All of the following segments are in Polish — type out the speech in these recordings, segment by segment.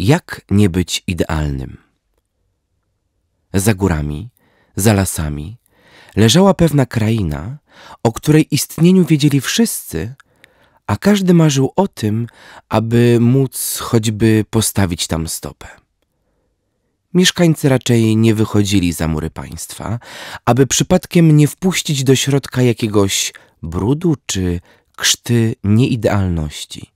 Jak nie być idealnym? Za górami, za lasami leżała pewna kraina, o której istnieniu wiedzieli wszyscy, a każdy marzył o tym, aby móc choćby postawić tam stopę. Mieszkańcy raczej nie wychodzili za mury państwa, aby przypadkiem nie wpuścić do środka jakiegoś brudu czy krzty nieidealności.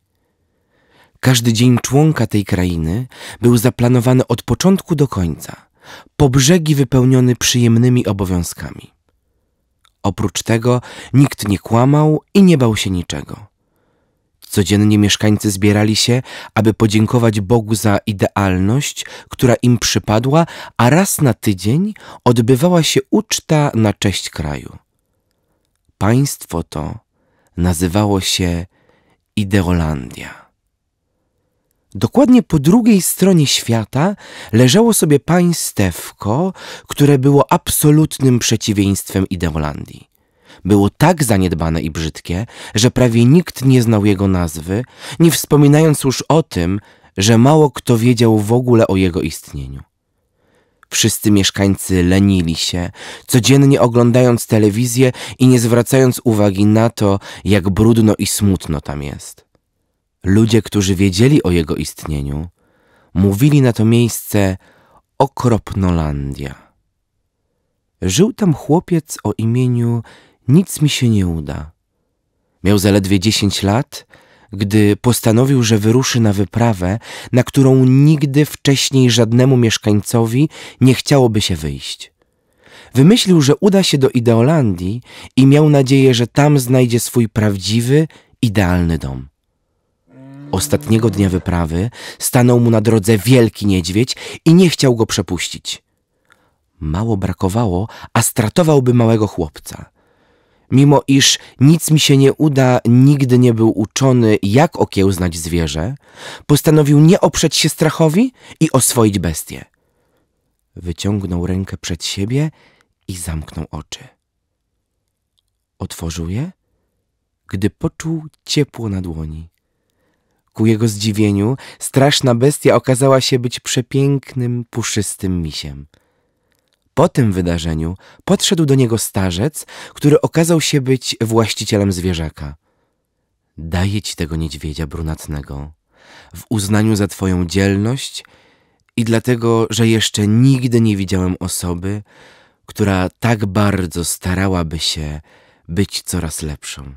Każdy dzień członka tej krainy był zaplanowany od początku do końca, po brzegi wypełniony przyjemnymi obowiązkami. Oprócz tego nikt nie kłamał i nie bał się niczego. Codziennie mieszkańcy zbierali się, aby podziękować Bogu za idealność, która im przypadła, a raz na tydzień odbywała się uczta na cześć kraju. Państwo to nazywało się Ideolandia. Dokładnie po drugiej stronie świata leżało sobie państewko, które było absolutnym przeciwieństwem Ideolandii. Było tak zaniedbane i brzydkie, że prawie nikt nie znał jego nazwy, nie wspominając już o tym, że mało kto wiedział w ogóle o jego istnieniu. Wszyscy mieszkańcy lenili się, codziennie oglądając telewizję i nie zwracając uwagi na to, jak brudno i smutno tam jest. Ludzie, którzy wiedzieli o jego istnieniu, mówili na to miejsce Okropnolandia. Żył tam chłopiec o imieniu Nic mi się nie uda. Miał zaledwie dziesięć lat, gdy postanowił, że wyruszy na wyprawę, na którą nigdy wcześniej żadnemu mieszkańcowi nie chciałoby się wyjść. Wymyślił, że uda się do Ideolandii i miał nadzieję, że tam znajdzie swój prawdziwy, idealny dom. Ostatniego dnia wyprawy stanął mu na drodze wielki niedźwiedź i nie chciał go przepuścić. Mało brakowało, a stratowałby małego chłopca. Mimo iż nic mi się nie uda, nigdy nie był uczony, jak okiełznać zwierzę, postanowił nie oprzeć się strachowi i oswoić bestię. Wyciągnął rękę przed siebie i zamknął oczy. Otworzył je, gdy poczuł ciepło na dłoni. Ku jego zdziwieniu straszna bestia okazała się być przepięknym, puszystym misiem. Po tym wydarzeniu podszedł do niego starzec, który okazał się być właścicielem zwierzaka. Daję ci tego niedźwiedzia brunatnego w uznaniu za twoją dzielność i dlatego, że jeszcze nigdy nie widziałem osoby, która tak bardzo starałaby się być coraz lepszą.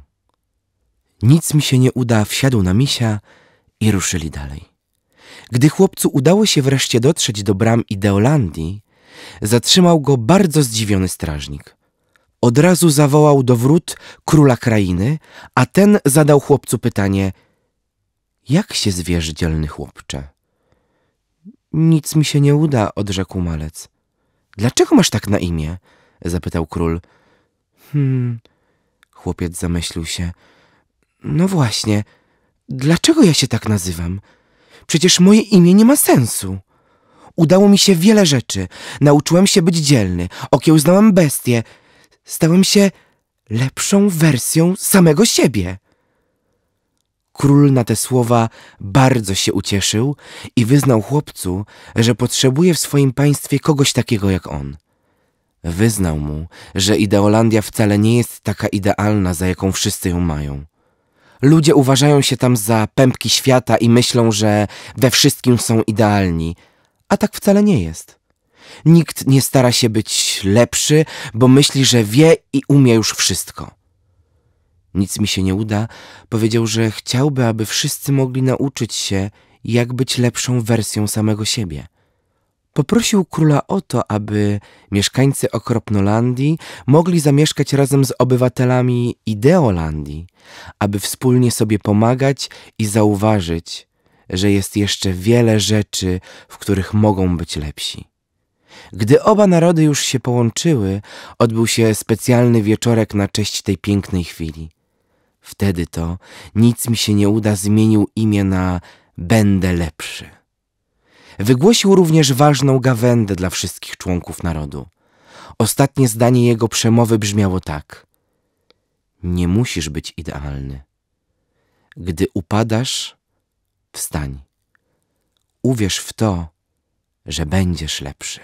Nic mi się nie uda, wsiadł na misia i ruszyli dalej. Gdy chłopcu udało się wreszcie dotrzeć do bram Ideolandii, zatrzymał go bardzo zdziwiony strażnik. Od razu zawołał do wrót króla krainy, a ten zadał chłopcu pytanie: Jak się zwierz dzielny chłopcze? Nic mi się nie uda, odrzekł malec. Dlaczego masz tak na imię? zapytał król. Hmm, chłopiec zamyślił się. No właśnie. Dlaczego ja się tak nazywam? Przecież moje imię nie ma sensu. Udało mi się wiele rzeczy. Nauczyłem się być dzielny, okiełznałem bestie. Stałem się lepszą wersją samego siebie. Król na te słowa bardzo się ucieszył i wyznał chłopcu, że potrzebuje w swoim państwie kogoś takiego jak on. Wyznał mu, że Ideolandia wcale nie jest taka idealna, za jaką wszyscy ją mają. Ludzie uważają się tam za pępki świata i myślą, że we wszystkim są idealni. A tak wcale nie jest. Nikt nie stara się być lepszy, bo myśli, że wie i umie już wszystko. Nic mi się nie uda, powiedział, że chciałby, aby wszyscy mogli nauczyć się, jak być lepszą wersją samego siebie. Poprosił króla o to, aby mieszkańcy Okropnolandii mogli zamieszkać razem z obywatelami Ideolandii, aby wspólnie sobie pomagać i zauważyć, że jest jeszcze wiele rzeczy, w których mogą być lepsi. Gdy oba narody już się połączyły, odbył się specjalny wieczorek na cześć tej pięknej chwili. Wtedy to nic mi się nie uda zmienił imię na Będę lepszy. Wygłosił również ważną gawędę dla wszystkich członków narodu. Ostatnie zdanie jego przemowy brzmiało tak: Nie musisz być idealny. Gdy upadasz, wstań. Uwierz w to, że będziesz lepszy.